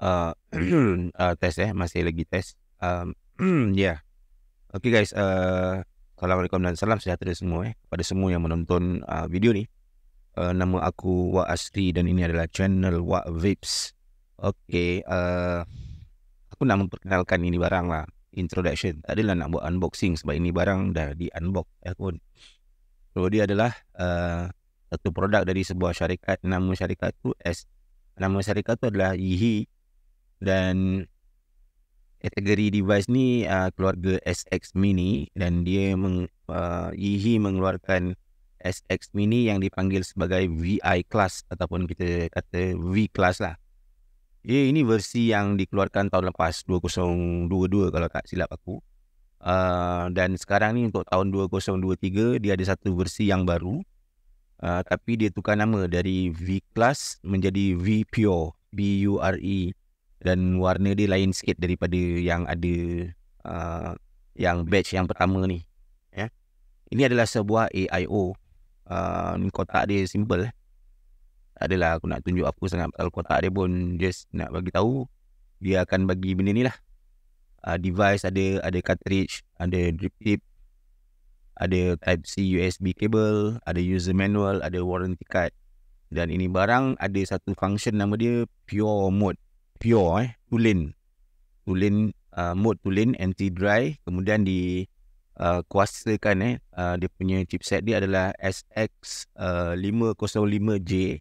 uh, uh, tes ya masih lagi tes um, ya yeah. okay guys uh, assalamualaikum dan salam sejahtera semua eh pada semua yang menonton uh, video ni uh, nama aku Wa Asri dan ini adalah channel Wa Vips okay uh, aku nak memperkenalkan ini barang lah introduction tak adalah nak buat unboxing sebab ini barang dah di unbox ya pun so dia adalah uh, satu produk dari sebuah syarikat nama syarikat tu S nama syarikat tu adalah Yihi dan kategori device ni uh, keluarga SX Mini dan dia meng, uh, ah, Yihi mengeluarkan SX Mini yang dipanggil sebagai VI Class ataupun kita kata V Class lah. Ya, ini versi yang dikeluarkan tahun lepas 2022 kalau tak silap aku. Uh, dan sekarang ni untuk tahun 2023 dia ada satu versi yang baru. Uh, tapi dia tukar nama dari V Class menjadi V Pure, B U R E dan warna dia lain sikit daripada yang ada uh, yang batch yang pertama ni yeah. ini adalah sebuah AIO uh, kotak dia simple eh. adalah aku nak tunjuk apa sangat pasal kotak dia pun just nak bagi tahu dia akan bagi benda ni lah uh, device ada ada cartridge ada drip tip ada type C USB cable ada user manual ada warranty card dan ini barang ada satu function nama dia pure mode pure eh tulen tulen uh, mode tulen anti dry kemudian di uh, kuasakan eh uh, dia punya chipset dia adalah SX uh, 505J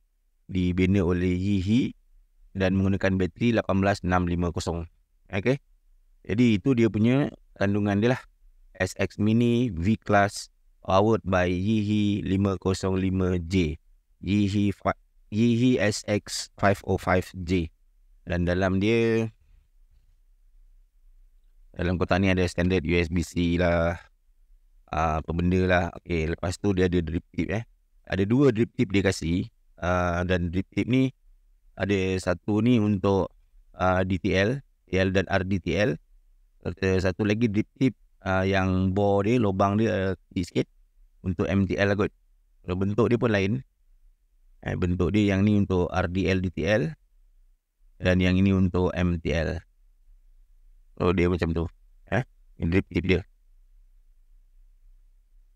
dibina oleh Yihi dan menggunakan bateri 18650 okey jadi itu dia punya kandungan dia lah SX Mini V Class powered by Yihi 505J Yihi Yihi SX 505J dan dalam dia dalam kotak ni ada standard USB-C lah uh, apa benda lah okay, lepas tu dia ada drip tip eh ada dua drip tip dia kasi uh, dan drip tip ni ada satu ni untuk uh, ah, DTL DTL dan RDTL serta satu lagi drip tip uh, yang bore dia lubang dia uh, sikit untuk MTL lah kot bentuk dia pun lain eh, bentuk dia yang ni untuk RDL DTL dan yang ini untuk MTL. Oh dia macam tu. Eh, ini drip tip dia.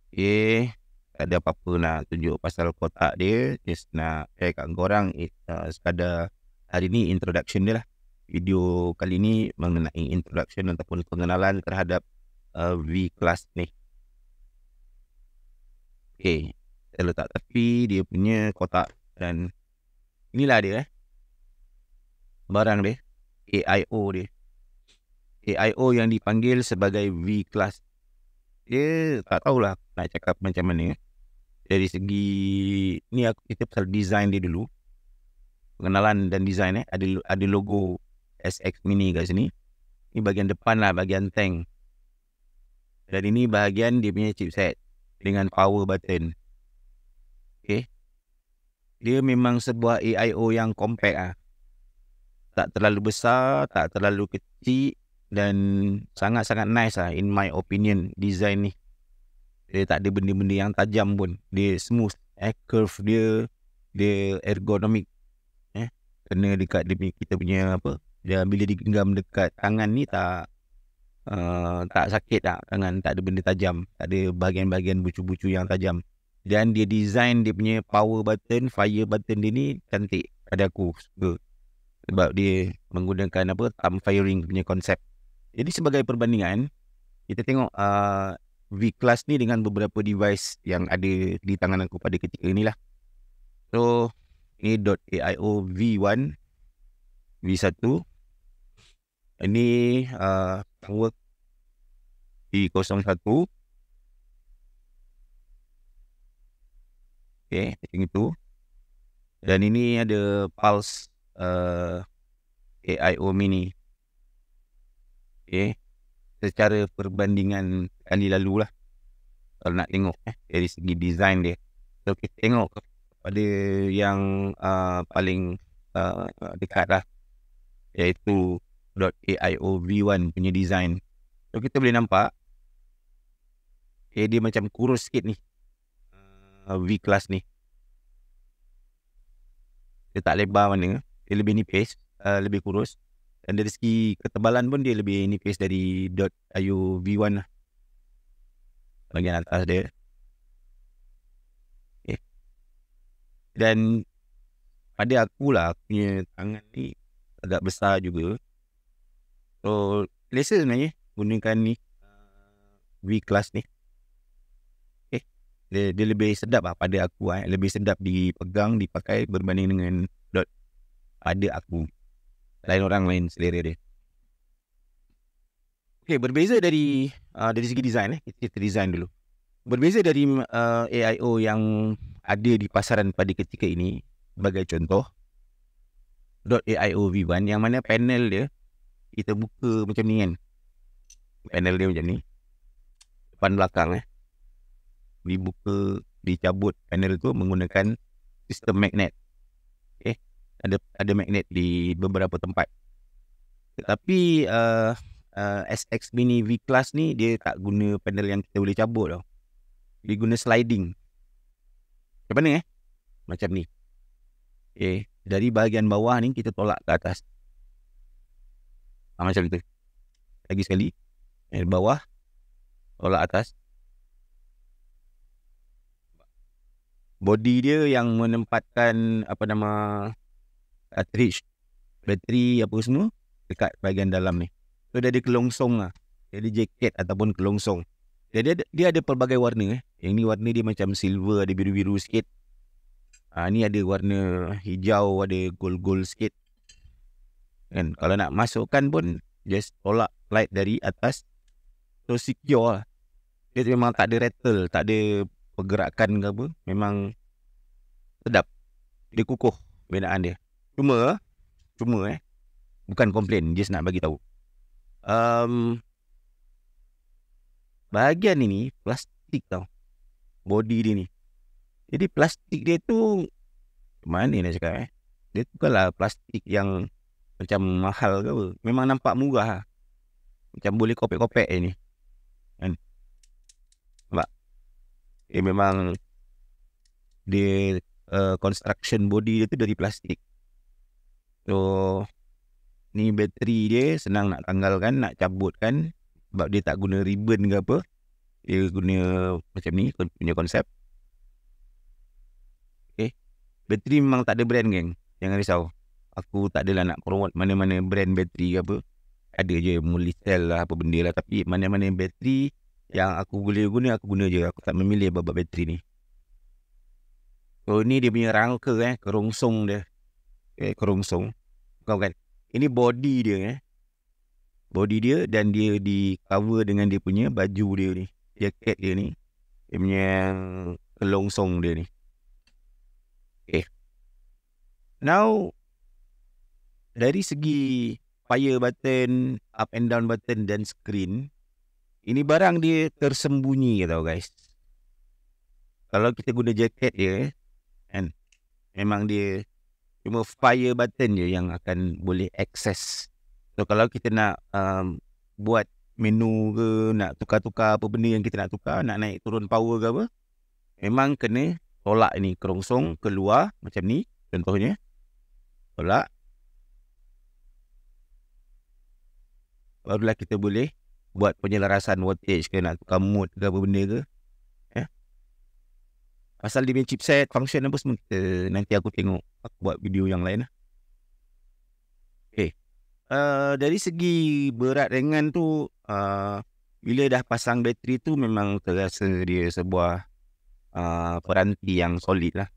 Okay. Tak ada apa-apa nak tunjuk pasal kotak dia. Just nak share eh, kat korang. It, uh, sekadar hari ni introduction dia lah. Video kali ni mengenai introduction ataupun pengenalan terhadap uh, V-Class ni. Okay. Saya letak tepi dia punya kotak dan inilah dia eh barang dia AIO dia AIO yang dipanggil sebagai V class dia tak tahulah nak cakap macam mana dari segi ni aku kita pasal design dia dulu pengenalan dan design eh ada ada logo SX mini kat sini ni bahagian depan lah bahagian tank dan ini bahagian dia punya chipset dengan power button okey dia memang sebuah AIO yang compact ah tak terlalu besar, tak terlalu kecil dan sangat-sangat nice lah in my opinion design ni. Dia tak ada benda-benda yang tajam pun. Dia smooth. Eh, curve dia, dia ergonomik. Eh, kena dekat dia punya, kita punya apa. Dia bila digenggam dekat tangan ni tak uh, tak sakit tak tangan. Tak ada benda tajam. Tak ada bahagian-bahagian bucu-bucu yang tajam. Dan dia design dia punya power button, fire button dia ni cantik. Ada aku suka sebab dia menggunakan apa arm firing punya konsep. Jadi sebagai perbandingan, kita tengok uh, ah, V class ni dengan beberapa device yang ada di tangan aku pada ketika inilah. So ini .aio V1 V1 ini uh, power V01 Okay, macam itu. Dan ini ada pulse uh, AIO mini okay. Secara perbandingan kali lalu lah Kalau nak tengok eh, dari segi design dia So kita tengok pada yang uh, paling uh, dekat lah Iaitu .AIO V1 punya design So kita boleh nampak okay, eh, Dia macam kurus sikit ni uh, V class ni Dia tak lebar mana dia lebih nipis, uh, lebih kurus dan dari segi ketebalan pun dia lebih nipis dari Dot ayu V1 lah. Bagian atas dia. Okay. Dan pada aku lah punya tangan ni agak besar juga. So, lesa sebenarnya gunakan ni uh, V class ni. Okay. Dia, dia lebih sedap lah pada aku eh. Lebih sedap dipegang, dipakai berbanding dengan pada aku. Lain orang lain selera dia. Okay, berbeza dari uh, dari segi design eh. Kita, design dulu. Berbeza dari uh, AIO yang ada di pasaran pada ketika ini. Sebagai contoh. .AIO V1 yang mana panel dia kita buka macam ni kan. Panel dia macam ni. Depan belakang eh. Dibuka, dicabut panel tu menggunakan sistem magnet ada ada magnet di beberapa tempat. Tetapi uh, eh, uh, eh, SX Mini V Class ni dia tak guna panel yang kita boleh cabut tau. Dia guna sliding. Macam mana eh? Macam ni. Okay. Eh, dari bahagian bawah ni kita tolak ke atas. Ha, macam tu. Lagi sekali. Dari bawah. Tolak atas. Body dia yang menempatkan apa nama cartridge bateri apa semua dekat bahagian dalam ni. So dia ada kelongsong lah. Dia ada jaket ataupun kelongsong. dia ada, dia ada pelbagai warna eh. Yang ni warna dia macam silver ada biru-biru sikit. Ah ha, ni ada warna hijau ada gold-gold sikit. Kan kalau nak masukkan pun just tolak light dari atas. So secure lah. Dia memang tak ada rattle, tak ada pergerakan ke apa. Memang sedap. Dia kukuh binaan dia. Cuma Cuma eh Bukan komplain Dia nak bagi tahu um, Bahagian ini Plastik tau Body dia ni Jadi plastik dia tu Mana nak cakap eh Dia tu bukanlah plastik yang Macam mahal ke apa Memang nampak murah lah. Macam boleh kopek-kopek je ni Kan Nampak Dia memang Dia uh, Construction body dia tu dari plastik So ni bateri dia senang nak tanggalkan, nak cabut kan sebab dia tak guna ribbon ke apa. Dia guna macam ni punya konsep. Okay. Bateri memang tak ada brand geng. Jangan risau. Aku tak adalah nak promote mana-mana brand bateri ke apa. Ada je Mulisel lah apa benda lah. Tapi mana-mana bateri yang aku boleh guna, aku guna je. Aku tak memilih bab bateri ni. So ni dia punya rangka eh. Kerongsong dia. Eh, kerongsong kau kan. Ini body dia eh. Body dia dan dia di cover dengan dia punya baju dia ni. Jaket dia ni. Dia punya kelongsong dia ni. Okay. Eh. Now, dari segi fire button, up and down button dan screen, ini barang dia tersembunyi tau guys. Kalau kita guna jaket dia, kan? Memang dia cuma fire button je yang akan boleh access so kalau kita nak um, buat menu ke nak tukar-tukar apa benda yang kita nak tukar nak naik turun power ke apa memang kena tolak ni kerongsong keluar macam ni contohnya tolak barulah kita boleh buat penyelarasan voltage ke nak tukar mode ke apa benda ke Pasal dia punya chipset Function apa semua kita, Nanti aku tengok Aku buat video yang lain lah Okay uh, eh, Dari segi Berat ringan tu uh, Bila dah pasang bateri tu Memang terasa dia sebuah uh, Peranti yang solid lah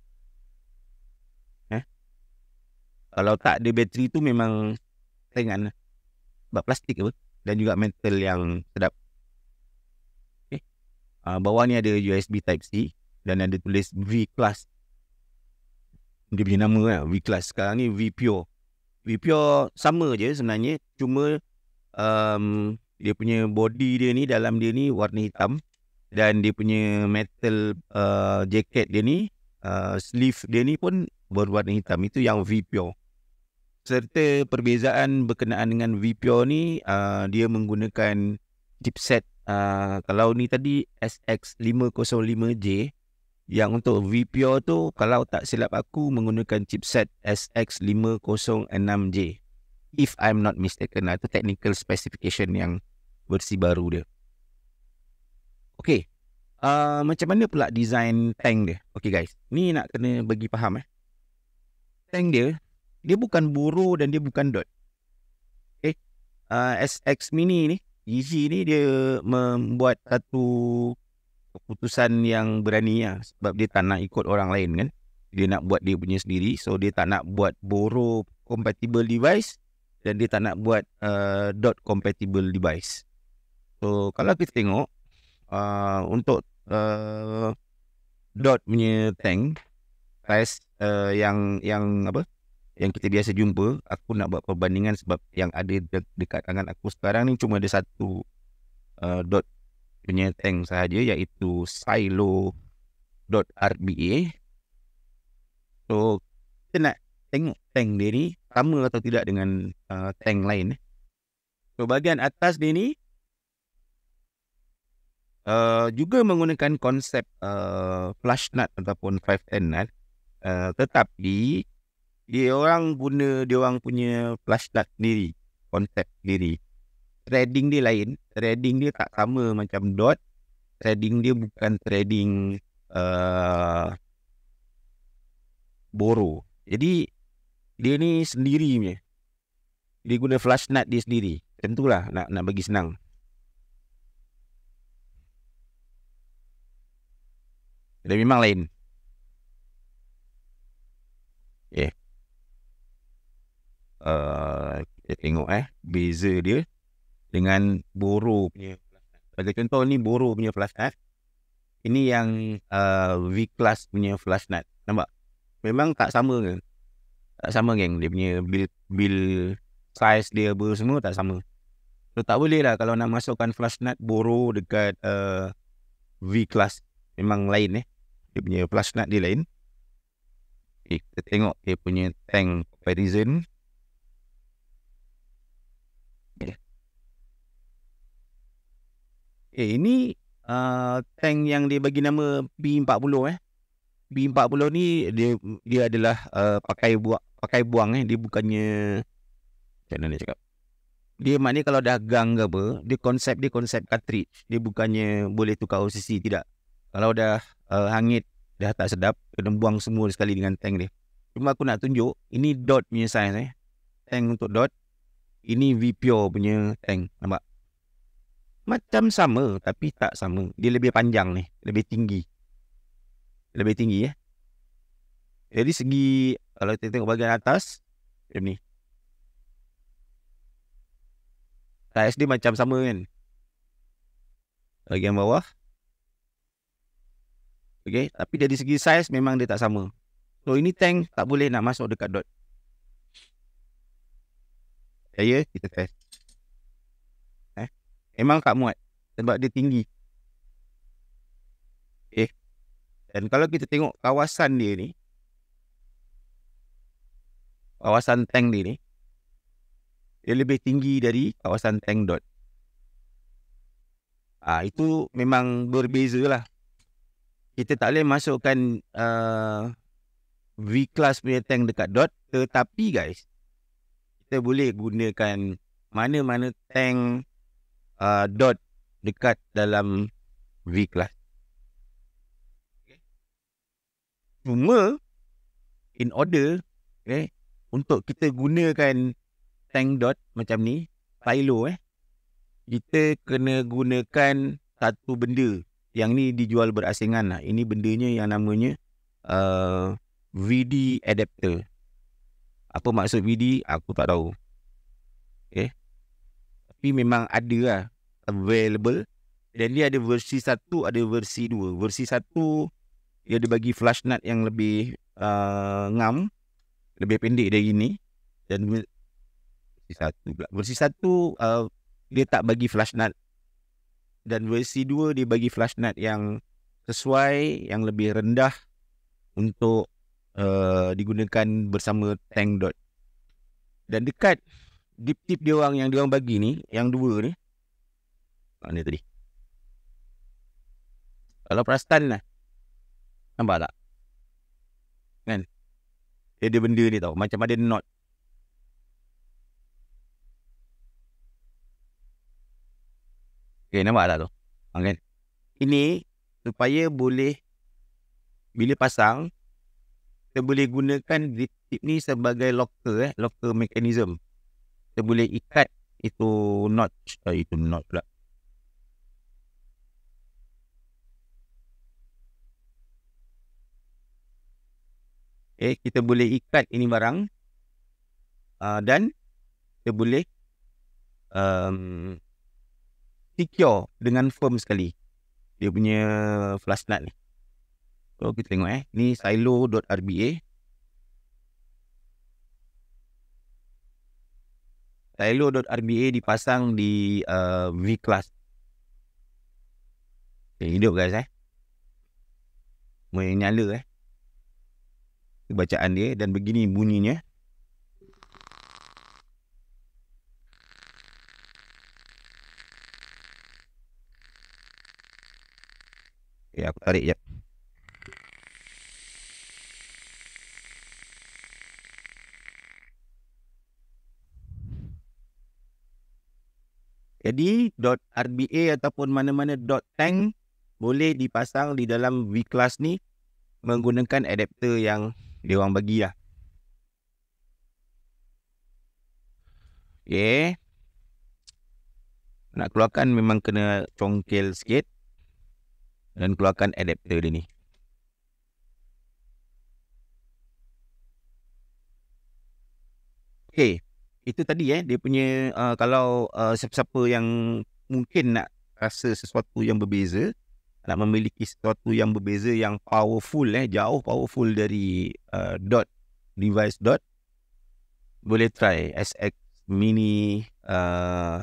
eh? Kalau tak ada bateri tu Memang Ringan lah Sebab plastik apa Dan juga metal yang Sedap Okay uh, Bawah ni ada USB type C dan ada tulis V class dia punya nama lah V class sekarang ni V pure V pure sama je sebenarnya cuma um, dia punya body dia ni dalam dia ni warna hitam dan dia punya metal uh, jacket dia ni uh, sleeve dia ni pun berwarna hitam itu yang V pure serta perbezaan berkenaan dengan V pure ni uh, dia menggunakan chipset Uh, kalau ni tadi SX505J yang untuk VPO tu kalau tak silap aku menggunakan chipset SX506J if I'm not mistaken lah. itu technical specification yang versi baru dia Okay uh, ah, macam mana pula design tank dia Okay guys ni nak kena bagi faham eh tank dia dia bukan buru dan dia bukan dot Okay uh, ah, SX mini ni Yeezy ni dia membuat satu keputusan yang berani ya, Sebab dia tak nak ikut orang lain kan. Dia nak buat dia punya sendiri. So dia tak nak buat borrow compatible device. Dan dia tak nak buat uh, dot compatible device. So kalau kita tengok. Uh, untuk uh, dot punya tank. Price uh, yang yang apa yang kita biasa jumpa aku nak buat perbandingan sebab yang ada de- dekat tangan aku sekarang ni cuma ada satu uh, dot punya tank sahaja iaitu silo.rba so kita nak tengok tank dia ni sama atau tidak dengan uh, tank lain eh. so bahagian atas dia ni uh, juga menggunakan konsep uh, flush nut ataupun 510 nut uh, tetapi dia orang guna dia orang punya flash nut sendiri konsep sendiri trading dia lain trading dia tak sama macam dot trading dia bukan trading uh, boro jadi dia ni sendiri punya dia guna flash nut dia sendiri tentulah nak nak bagi senang dia memang lain eh okay. uh, kita tengok eh beza dia dengan boro punya ya. sebagai contoh ni boro punya flash nut ini yang uh, V class punya flash nut nampak memang tak sama ke tak sama geng dia punya build build size dia apa semua tak sama so tak boleh lah kalau nak masukkan flash nut boro dekat uh, V class memang lain eh dia punya flash nut dia lain Okay, eh, kita tengok dia punya tank comparison. Eh ini uh, tank yang dia bagi nama B40 eh. B40 ni dia dia adalah uh, pakai buang pakai buang eh dia bukannya macam mana dia cakap. Dia maknanya kalau dagang ke apa, dia konsep dia konsep cartridge. Dia bukannya boleh tukar OCC tidak. Kalau dah uh, hangit dah tak sedap kena buang semua sekali dengan tank dia. Cuma aku nak tunjuk ini dot punya size eh. Tank untuk dot ini V punya tank nampak. Macam sama tapi tak sama. Dia lebih panjang ni. Lebih tinggi. Lebih tinggi ya. Jadi segi kalau kita tengok bahagian atas. Macam ni. Size dia macam sama kan. Bahagian bawah. Okay. Tapi dari segi size memang dia tak sama. So ini tank tak boleh nak masuk dekat dot. Saya ya, kita test. Memang tak Muat Sebab dia tinggi Eh Dan kalau kita tengok kawasan dia ni Kawasan tank dia ni Dia lebih tinggi dari kawasan tank dot Ah ha, Itu memang berbeza lah Kita tak boleh masukkan uh, V-class punya tank dekat dot Tetapi guys Kita boleh gunakan mana-mana tank uh, dot dekat dalam V class. Cuma in order eh, untuk kita gunakan tank dot macam ni, silo eh, kita kena gunakan satu benda yang ni dijual berasingan lah. Ini bendanya yang namanya uh, VD adapter. Apa maksud VD? Aku tak tahu. Okay. Eh, tapi memang ada lah available dan dia ada versi satu, ada versi dua. versi satu dia ada bagi flash nut yang lebih uh, ngam lebih pendek dari ini dan versi satu, pula versi satu uh, dia tak bagi flash nut dan versi dua dia bagi flash nut yang sesuai yang lebih rendah untuk uh, digunakan bersama tank dot dan dekat dip tip dia orang yang dia orang bagi ni yang dua ni mana tadi kalau perasan lah nampak tak kan dia ada benda ni tau macam ada not. Okay, nampak tak tu? Okay. Ha, Ini supaya boleh bila pasang, kita boleh gunakan grip tip ni sebagai locker, eh, locker mechanism. Kita boleh ikat itu notch, eh, itu notch pula. okay, kita boleh ikat ini barang uh, dan kita boleh um, secure dengan firm sekali dia punya flash nut ni. So kita tengok eh. Ni silo.rba. Silo.rba dipasang di uh, V-Class. Okay, hidup guys eh. Mereka nyala eh bacaan dia dan begini bunyinya. Ya, aku tarik je. Ya. Jadi .rba ataupun mana-mana tank boleh dipasang di dalam V-Class ni menggunakan adapter yang dia orang bagilah. Okay. Nak keluarkan memang kena congkel sikit. Dan keluarkan adapter dia ni. Okay. Itu tadi eh. Dia punya uh, kalau uh, siapa-siapa yang mungkin nak rasa sesuatu yang berbeza nak memiliki sesuatu yang berbeza yang powerful eh jauh powerful dari uh, dot device dot boleh try SX mini uh,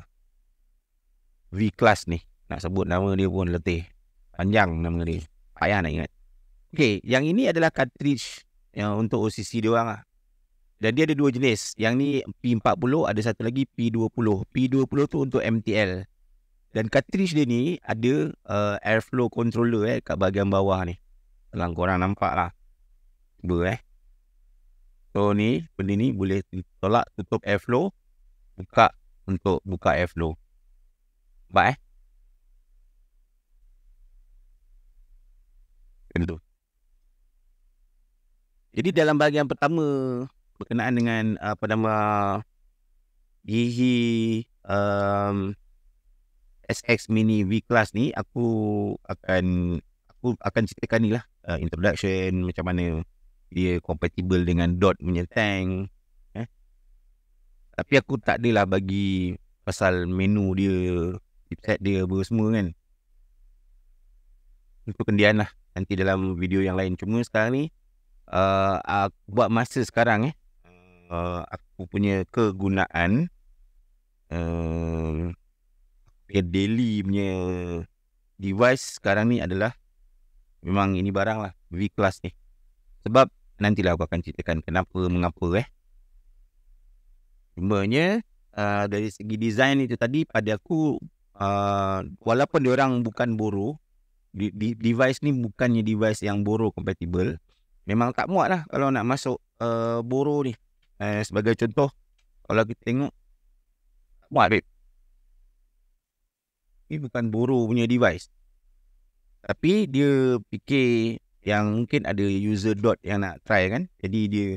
V class ni nak sebut nama dia pun letih panjang nama dia payah nak ingat okey yang ini adalah cartridge yang untuk OCC dia orang lah. dan dia ada dua jenis yang ni P40 ada satu lagi P20 P20 tu untuk MTL dan cartridge dia ni ada uh, airflow controller eh kat bahagian bawah ni. Kalau korang nampak lah. Cuba eh. So ni, benda ni boleh tolak tutup airflow. Buka untuk buka airflow. Nampak eh. Tentu. Jadi dalam bahagian pertama berkenaan dengan uh, pada nama gigi um, SX Mini V Class ni aku akan aku akan ceritakan ni lah uh, introduction macam mana dia compatible dengan dot punya tank eh? tapi aku tak adalah bagi pasal menu dia chipset dia apa semua kan itu kendian lah nanti dalam video yang lain cuma sekarang ni uh, aku buat masa sekarang eh uh, aku punya kegunaan uh, punya daily punya device sekarang ni adalah memang ini barang lah V class ni. Sebab nantilah aku akan ceritakan kenapa mengapa eh. Cumanya uh, dari segi design itu tadi pada aku uh, walaupun dia orang bukan boro di, di, device ni bukannya device yang boro compatible memang tak muat lah kalau nak masuk uh, ah, boro ni. Uh, sebagai contoh kalau kita tengok muat babe ni bukan buru punya device. Tapi dia fikir yang mungkin ada user dot yang nak try kan. Jadi dia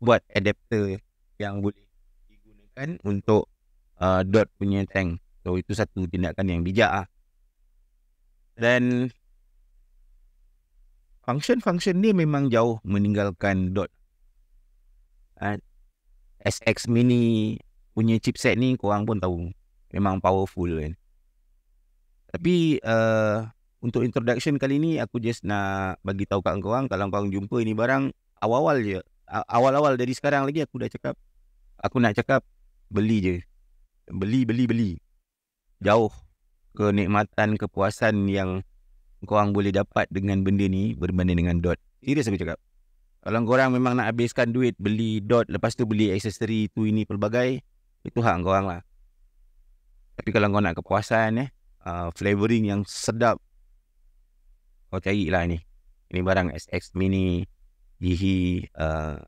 buat adapter yang boleh digunakan untuk uh, dot punya tank. So itu satu tindakan yang bijak lah. Dan function-function ni memang jauh meninggalkan dot. Uh, ah, SX Mini punya chipset ni korang pun tahu. Memang powerful kan. Tapi uh, untuk introduction kali ni aku just nak bagi tahu kat korang kalau korang jumpa ini barang awal-awal je. Awal-awal dari sekarang lagi aku dah cakap aku nak cakap beli je. Beli beli beli. Jauh kenikmatan kepuasan yang korang boleh dapat dengan benda ni berbanding dengan dot. Serius aku cakap. Kalau korang memang nak habiskan duit beli dot lepas tu beli aksesori tu ini pelbagai itu hak korang lah. Tapi kalau kau nak kepuasan eh, uh, flavoring yang sedap kau cari lah ini. ini barang SX mini Yihi uh,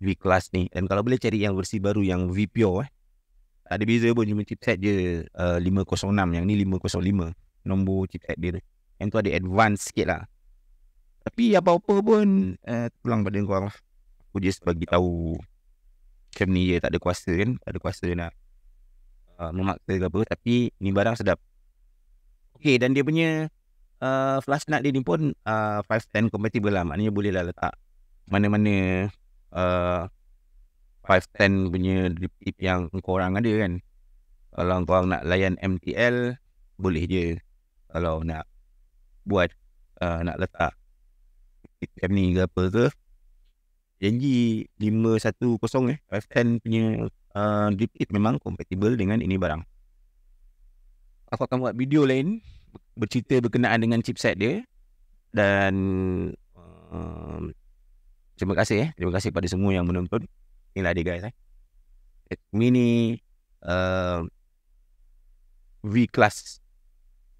V class ni dan kalau boleh cari yang versi baru yang V pure eh tak ada beza pun cuma chipset je uh, 506 yang ni 505 nombor chipset dia tu yang tu ada advance sikit lah tapi apa-apa pun uh, eh, pulang pada korang lah aku just bagi tahu macam ni je tak ada kuasa kan tak ada kuasa nak uh, memaksa ke apa tapi ni barang sedap Okay dan dia punya uh, flash nut dia ni pun uh, 510 compatible lah Maknanya boleh lah letak mana-mana uh, 510 punya drip tip yang korang ada kan Kalau korang nak layan MTL boleh je Kalau nak buat uh, nak letak PPM ni ke apa ke Janji 510 eh 510 punya uh, drip memang compatible dengan ini barang aku akan buat video lain bercerita berkenaan dengan chipset dia dan um, terima kasih eh terima kasih pada semua yang menonton inilah dia guys eh mini uh, um, V class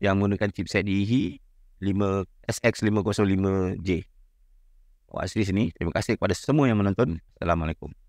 yang menggunakan chipset DIHI 5 SX 505J. Wah, asli sini. Terima kasih kepada semua yang menonton. Assalamualaikum.